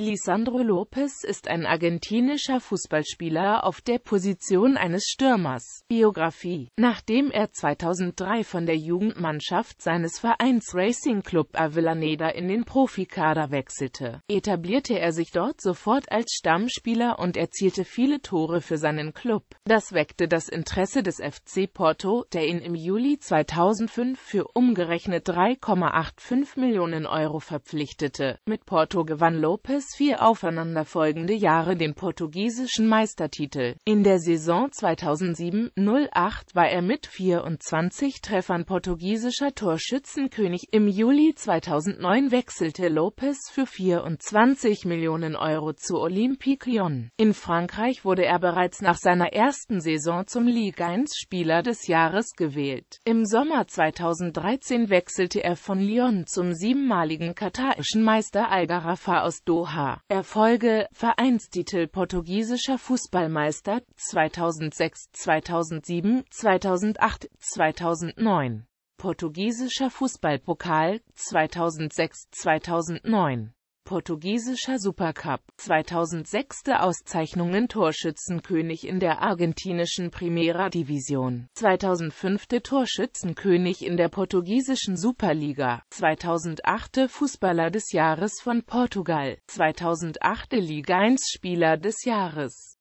Lisandro Lopez ist ein argentinischer Fußballspieler auf der Position eines Stürmers. Biografie Nachdem er 2003 von der Jugendmannschaft seines Vereins Racing Club Avellaneda in den Profikader wechselte, etablierte er sich dort sofort als Stammspieler und erzielte viele Tore für seinen Club. Das weckte das Interesse des FC Porto, der ihn im Juli 2005 für umgerechnet 3,85 Millionen Euro verpflichtete. Mit Porto gewann Lopez gewann vier aufeinanderfolgende Jahre den portugiesischen Meistertitel. In der Saison 2007/08 war er mit 24 Treffern portugiesischer Torschützenkönig. Im Juli 2009 wechselte Lopes für 24 Millionen Euro zu Olympique Lyon. In Frankreich wurde er bereits nach seiner ersten Saison zum Ligue-1-Spieler des Jahres gewählt. Im Sommer 2013 wechselte er von Lyon zum siebenmaligen katarischen Meister Al-Gharafa aus Doha Erfolge Vereinstitel Portugiesischer Fußballmeister 2006, 2007, 2008, 2009 Portugiesischer Fußballpokal 2006, 2009 Portugiesischer Supercup 2006. Auszeichnungen Torschützenkönig in der argentinischen Primera Division 2005. Torschützenkönig in der portugiesischen Superliga 2008. Fußballer des Jahres von Portugal 2008. Liga 1 Spieler des Jahres